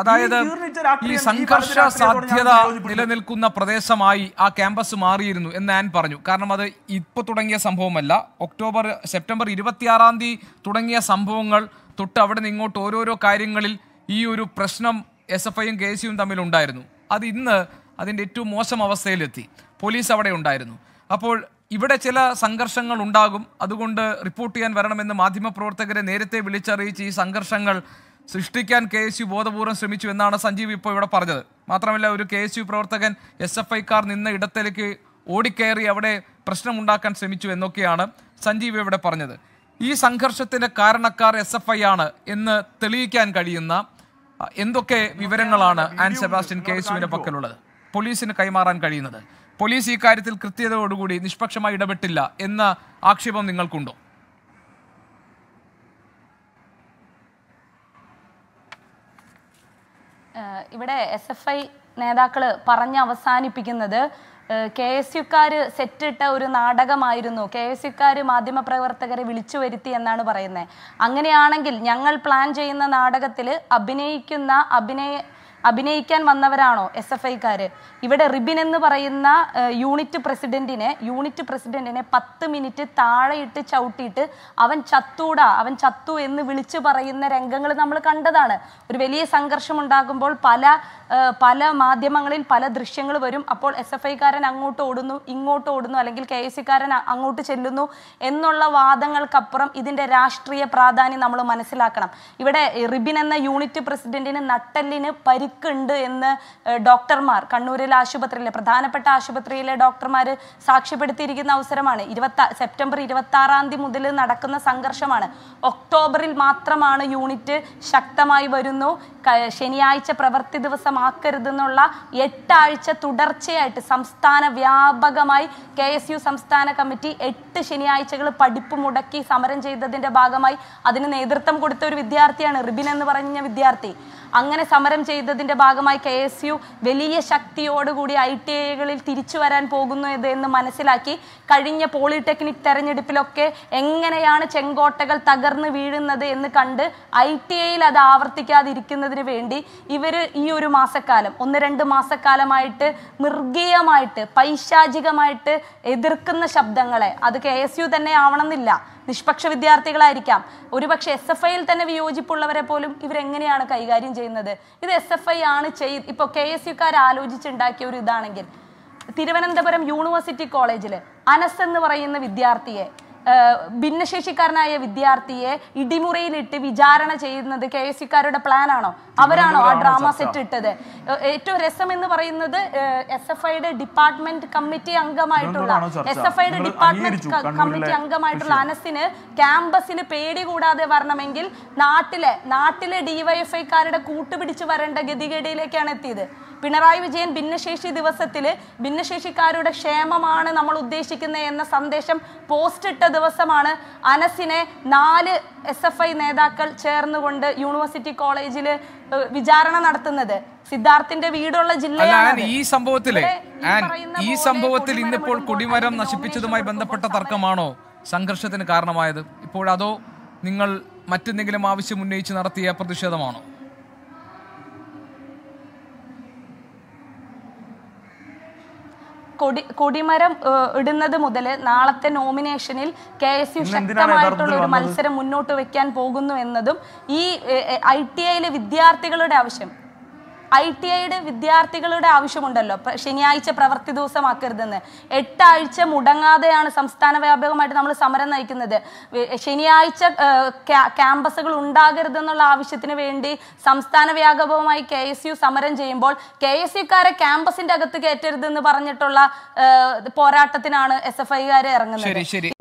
അതായത് ഈ സംഘർഷ സാധ്യത നിലനിൽക്കുന്ന പ്രദേശമായി ആ ക്യാമ്പസ് മാറിയിരുന്നു എന്ന് ഞാൻ പറഞ്ഞു കാരണം അത് ഇപ്പൊ തുടങ്ങിയ സംഭവമല്ല ഒക്ടോബർ സെപ്റ്റംബർ ഇരുപത്തിയാറാം തീയതി തുടങ്ങിയ സംഭവങ്ങൾ തൊട്ട് അവിടെ നിന്ന് ഇങ്ങോട്ട് ഓരോരോ കാര്യങ്ങളിൽ ഈ ഒരു പ്രശ്നം എസ് എഫ് ഐയും കെ സിയും ഉണ്ടായിരുന്നു അത് ഇന്ന് അതിൻ്റെ ഏറ്റവും മോശം അവസ്ഥയിലെത്തി പോലീസ് അവിടെ ഉണ്ടായിരുന്നു അപ്പോൾ ഇവിടെ ചില സംഘർഷങ്ങൾ ഉണ്ടാകും അതുകൊണ്ട് റിപ്പോർട്ട് ചെയ്യാൻ വരണമെന്ന് മാധ്യമപ്രവർത്തകരെ നേരത്തെ വിളിച്ചറിയിച്ച് ഈ സംഘർഷങ്ങൾ സൃഷ്ടിക്കാൻ കെ എസ് യു ബോധപൂർവ്വം ശ്രമിച്ചു എന്നാണ് സഞ്ജീവ് ഇപ്പോൾ ഇവിടെ പറഞ്ഞത് മാത്രമല്ല ഒരു കെ എസ് യു പ്രവർത്തകൻ എസ് എഫ് ഐക്കാർ നിന്ന ഇടത്തിലേക്ക് ഓടിക്കയറി അവിടെ പ്രശ്നമുണ്ടാക്കാൻ ശ്രമിച്ചു എന്നൊക്കെയാണ് സഞ്ജീവ് ഇവിടെ പറഞ്ഞത് ഈ സംഘർഷത്തിന്റെ കാരണക്കാർ എസ് എഫ് ഐ ആണ് എന്ന് തെളിയിക്കാൻ കഴിയുന്ന എന്തൊക്കെ വിവരങ്ങളാണ് ആൻ സെബാസ്റ്റ്യൻ കെ എസ് യുവിൻ്റെ പക്കലുള്ളത് പോലീസിന് കൈമാറാൻ കഴിയുന്നത് പോലീസ് ഈ കാര്യത്തിൽ കൃത്യതയോടുകൂടി നിഷ്പക്ഷമായി ഇടപെട്ടില്ല എന്ന ആക്ഷേപം നിങ്ങൾക്കുണ്ടോ ഇവിടെ എസ് എഫ് ഐ നേതാക്കൾ പറഞ്ഞ് അവസാനിപ്പിക്കുന്നത് കെ എസ് യുക്കാർ സെറ്റിട്ട ഒരു നാടകമായിരുന്നു കെ എസ് യുക്കാർ മാധ്യമപ്രവർത്തകരെ വിളിച്ചു വരുത്തി എന്നാണ് പറയുന്നത് അങ്ങനെയാണെങ്കിൽ ഞങ്ങൾ പ്ലാൻ ചെയ്യുന്ന നാടകത്തിൽ അഭിനയിക്കുന്ന അഭിനയ അഭിനയിക്കാൻ വന്നവരാണോ എസ് എഫ് ഐക്കാർ ഇവിടെ റിബിൻ എന്ന് പറയുന്ന യൂണിറ്റ് പ്രസിഡന്റിനെ യൂണിറ്റ് പ്രസിഡന്റിനെ പത്ത് മിനിറ്റ് താഴെയിട്ട് ചവിട്ടിയിട്ട് അവൻ ചത്തൂടാ അവൻ ചത്തു എന്ന് വിളിച്ചു പറയുന്ന രംഗങ്ങൾ നമ്മൾ കണ്ടതാണ് ഒരു വലിയ സംഘർഷം ഉണ്ടാകുമ്പോൾ പല പല മാധ്യമങ്ങളിൽ പല ദൃശ്യങ്ങൾ വരും അപ്പോൾ എസ് എഫ് ഐക്കാരൻ അങ്ങോട്ട് ഓടുന്നു ഇങ്ങോട്ട് ഓടുന്നു അല്ലെങ്കിൽ കെ എസ് സിക്കാരൻ അങ്ങോട്ട് ചെല്ലുന്നു എന്നുള്ള വാദങ്ങൾക്കപ്പുറം ഇതിൻ്റെ രാഷ്ട്രീയ പ്രാധാന്യം നമ്മൾ മനസ്സിലാക്കണം ഇവിടെ റിബിൻ എന്ന യൂണിറ്റ് പ്രസിഡന്റിന് നട്ടെല്ലിന് പരി ഉണ്ട് എന്ന് ഡോക്ടർമാർ കണ്ണൂരിലെ ആശുപത്രിയിലെ പ്രധാനപ്പെട്ട ആശുപത്രിയിലെ ഡോക്ടർമാർ സാക്ഷ്യപ്പെടുത്തിയിരിക്കുന്ന അവസരമാണ് ഇരുപത്തി സെപ്റ്റംബർ ഇരുപത്തി ആറാം തീയതി മുതൽ നടക്കുന്ന സംഘർഷമാണ് ഒക്ടോബറിൽ മാത്രമാണ് യൂണിറ്റ് ശക്തമായി വരുന്നു ശനിയാഴ്ച പ്രവൃത്തി ദിവസമാക്കരുതെന്നുള്ള എട്ടാഴ്ച തുടർച്ചയായിട്ട് സംസ്ഥാന വ്യാപകമായി കെ എസ് യു സംസ്ഥാന കമ്മിറ്റി എട്ട് ശനിയാഴ്ചകൾ പഠിപ്പ് മുടക്കി സമരം ചെയ്തതിൻ്റെ ഭാഗമായി അതിന് നേതൃത്വം കൊടുത്ത ഒരു വിദ്യാർത്ഥിയാണ് റിബിൻ എന്ന് പറഞ്ഞ വിദ്യാർത്ഥി അങ്ങനെ സമരം ചെയ്തതിൽ അതിൻ്റെ ഭാഗമായി കെ എസ് യു വലിയ ശക്തിയോടുകൂടി ഐ ടി ഐകളിൽ തിരിച്ചു വരാൻ പോകുന്നത് എന്ന് മനസ്സിലാക്കി കഴിഞ്ഞ പോളിടെക്നിക് തെരഞ്ഞെടുപ്പിലൊക്കെ എങ്ങനെയാണ് ചെങ്കോട്ടകൾ തകർന്ന് വീഴുന്നത് എന്ന് കണ്ട് ഐ ടി ഐയിൽ അത് ആവർത്തിക്കാതിരിക്കുന്നതിന് വേണ്ടി ഇവർ ഈ ഒരു മാസക്കാലം ഒന്ന് രണ്ട് മാസക്കാലമായിട്ട് മൃഗീയമായിട്ട് പൈശാചികമായിട്ട് എതിർക്കുന്ന ശബ്ദങ്ങളെ അത് കെ എസ് യു തന്നെ ആവണമെന്നില്ല നിഷ്പക്ഷ വിദ്യാർത്ഥികളായിരിക്കാം ഒരുപക്ഷെ എസ് എഫ് ഐയിൽ തന്നെ വിയോജിപ്പുള്ളവരെ പോലും ഇവരെങ്ങനെയാണ് കൈകാര്യം ചെയ്യുന്നത് ഇത് എസ് എഫ് ഐ ആണ് ചെയ് ഇപ്പോൾ കെ എസ് യുക്കാർ ആലോചിച്ചുണ്ടാക്കിയ ഒരു ഇതാണെങ്കിൽ തിരുവനന്തപുരം യൂണിവേഴ്സിറ്റി കോളേജിൽ അനസ് എന്ന് പറയുന്ന വിദ്യാർത്ഥിയെ ഭിന്നശേഷിക്കാരനായ വിദ്യാർത്ഥിയെ ഇടിമുറിയിലിട്ട് വിചാരണ ചെയ്യുന്നത് കെ എസ് സിക്കാരുടെ പ്ലാനാണോ അവരാണോ ആ ഡ്രാമ സെറ്റ് ഇട്ടത് ഏറ്റവും രസം എന്ന് പറയുന്നത് എസ് എഫ് ഐയുടെ ഡിപ്പാർട്ട്മെന്റ് കമ്മിറ്റി അംഗമായിട്ടുള്ള എസ് എഫ് ഐയുടെ ഡിപ്പാർട്ട്മെന്റ് കമ്മിറ്റി അംഗമായിട്ടുള്ള അനസിന് ക്യാമ്പസിൽ പേടി കൂടാതെ വരണമെങ്കിൽ നാട്ടിലെ നാട്ടിലെ ഡിവൈഎഫ്ഐക്കാരുടെ കൂട്ടുപിടിച്ച് വരേണ്ട ഗതികേടിയിലേക്കാണ് എത്തിയത് പിണറായി വിജയൻ ഭിന്നശേഷി ദിവസത്തിൽ ഭിന്നശേഷിക്കാരുടെ ക്ഷേമമാണ് നമ്മൾ ഉദ്ദേശിക്കുന്നത് എന്ന സന്ദേശം പോസ്റ്റ് ഇട്ടത് ദിവസമാണ് അനസിനെ നാല് എസ് എഫ് ഐ നേതാക്കൾ ചേർന്നുകൊണ്ട് യൂണിവേഴ്സിറ്റി കോളേജിൽ വിചാരണ നടത്തുന്നത് സിദ്ധാർത്ഥിന്റെ വീടുള്ള ജില്ലയാണ് ഈ സംഭവത്തിൽ ഈ സംഭവത്തിൽ ഇന്നിപ്പോൾ കുടിമരം നശിപ്പിച്ചതുമായി ബന്ധപ്പെട്ട തർക്കമാണോ സംഘർഷത്തിന് കാരണമായത് ഇപ്പോൾ അതോ നിങ്ങൾ മറ്റെന്തെങ്കിലും ആവശ്യം ഉന്നയിച്ച് നടത്തിയ പ്രതിഷേധമാണോ കൊടി കൊടിമരം ഇടുന്നത് മുതൽ നാളത്തെ നോമിനേഷനിൽ കെ എസ് യു ശക്തമായിട്ടുള്ള ഒരു മത്സരം മുന്നോട്ട് വെക്കാൻ പോകുന്നു എന്നതും ഈ ഐ ടി ഐയിലെ വിദ്യാർത്ഥികളുടെ ആവശ്യം ഐ ടി ഐയുടെ വിദ്യാർത്ഥികളുടെ ആവശ്യമുണ്ടല്ലോ ശനിയാഴ്ച പ്രവൃത്തി ദിവസമാക്കരുതെന്ന് എട്ടാഴ്ച മുടങ്ങാതെയാണ് സംസ്ഥാന വ്യാപകമായിട്ട് നമ്മൾ സമരം നയിക്കുന്നത് ശനിയാഴ്ച ക്യാമ്പസുകൾ ഉണ്ടാകരുതെന്നുള്ള ആവശ്യത്തിന് വേണ്ടി സംസ്ഥാന വ്യാപകമായി കെ എസ് യു സമരം ചെയ്യുമ്പോൾ കെ എസ് യുക്കാരെ ക്യാമ്പസിന്റെ അകത്ത് കയറ്റരുതെന്ന് പറഞ്ഞിട്ടുള്ള പോരാട്ടത്തിനാണ് എസ് എഫ് ഐകാർ ഇറങ്ങുന്നത്